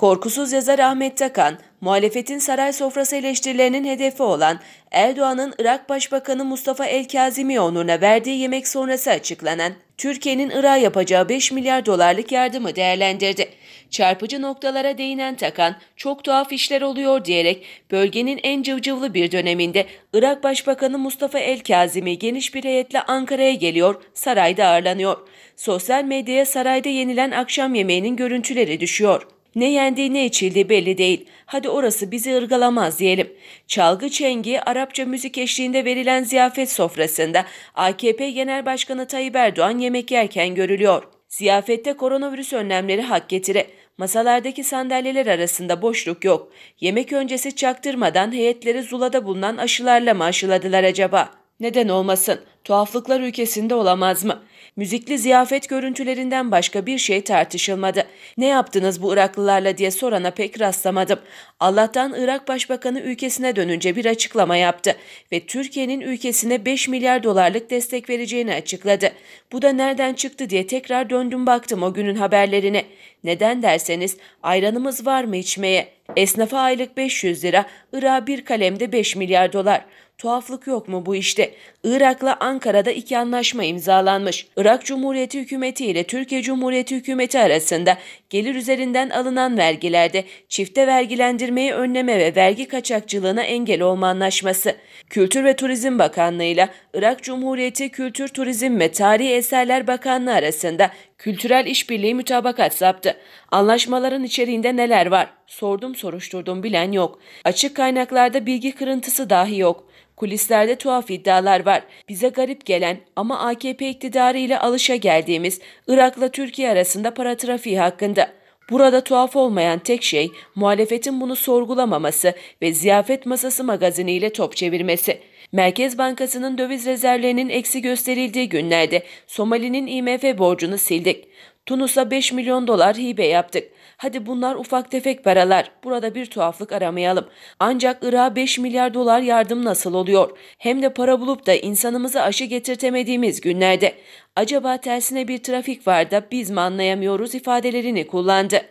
Korkusuz yazar Ahmet Takan, muhalefetin saray sofrası eleştirilerinin hedefi olan Erdoğan'ın Irak Başbakanı Mustafa El Kazimi onuruna verdiği yemek sonrası açıklanan Türkiye'nin Irak'a yapacağı 5 milyar dolarlık yardımı değerlendirdi. Çarpıcı noktalara değinen Takan, çok tuhaf işler oluyor diyerek bölgenin en cıvcıvlı bir döneminde Irak Başbakanı Mustafa El Kazimi geniş bir heyetle Ankara'ya geliyor, sarayda ağırlanıyor. Sosyal medyaya sarayda yenilen akşam yemeğinin görüntüleri düşüyor. Ne yendi ne içildi belli değil. Hadi orası bizi ırgalamaz diyelim. Çalgı çengi Arapça müzik eşliğinde verilen ziyafet sofrasında AKP Genel Başkanı Tayyip Erdoğan yemek yerken görülüyor. Ziyafette koronavirüs önlemleri hak getire. Masalardaki sandalyeler arasında boşluk yok. Yemek öncesi çaktırmadan heyetleri Zula'da bulunan aşılarla mı aşıladılar acaba?'' Neden olmasın? Tuhaflıklar ülkesinde olamaz mı? Müzikli ziyafet görüntülerinden başka bir şey tartışılmadı. Ne yaptınız bu Iraklılarla diye sorana pek rastlamadım. Allah'tan Irak Başbakanı ülkesine dönünce bir açıklama yaptı ve Türkiye'nin ülkesine 5 milyar dolarlık destek vereceğini açıkladı. Bu da nereden çıktı diye tekrar döndüm baktım o günün haberlerine. Neden derseniz ayranımız var mı içmeye? Esnafa aylık 500 lira, Irak'a bir kalemde 5 milyar dolar. Tuhaflık yok mu bu işte? Irak'la Ankara'da iki anlaşma imzalanmış. Irak Cumhuriyeti hükümeti ile Türkiye Cumhuriyeti hükümeti arasında gelir üzerinden alınan vergilerde çifte vergilendirmeyi önleme ve vergi kaçakçılığına engel olma anlaşması. Kültür ve Turizm Bakanlığı ile Irak Cumhuriyeti Kültür, Turizm ve Tarihi Eserler Bakanlığı arasında kültürel işbirliği mütabakat saptı. Anlaşmaların içeriğinde neler var? Sordum soruşturdum bilen yok. Açık kaynaklarda bilgi kırıntısı dahi yok. Kulislerde tuhaf iddialar var. Bize garip gelen ama AKP iktidarı ile alışa geldiğimiz Irak'la Türkiye arasında para trafiği hakkında. Burada tuhaf olmayan tek şey muhalefetin bunu sorgulamaması ve ziyafet masası magaziniyle top çevirmesi. Merkez Bankası'nın döviz rezervlerinin eksi gösterildiği günlerde Somali'nin IMF borcunu sildik. Tunus'a 5 milyon dolar hibe yaptık. Hadi bunlar ufak tefek paralar. Burada bir tuhaflık aramayalım. Ancak Irak'a 5 milyar dolar yardım nasıl oluyor? Hem de para bulup da insanımızı aşı getirtemediğimiz günlerde. Acaba tersine bir trafik var da biz mi anlayamıyoruz ifadelerini kullandı.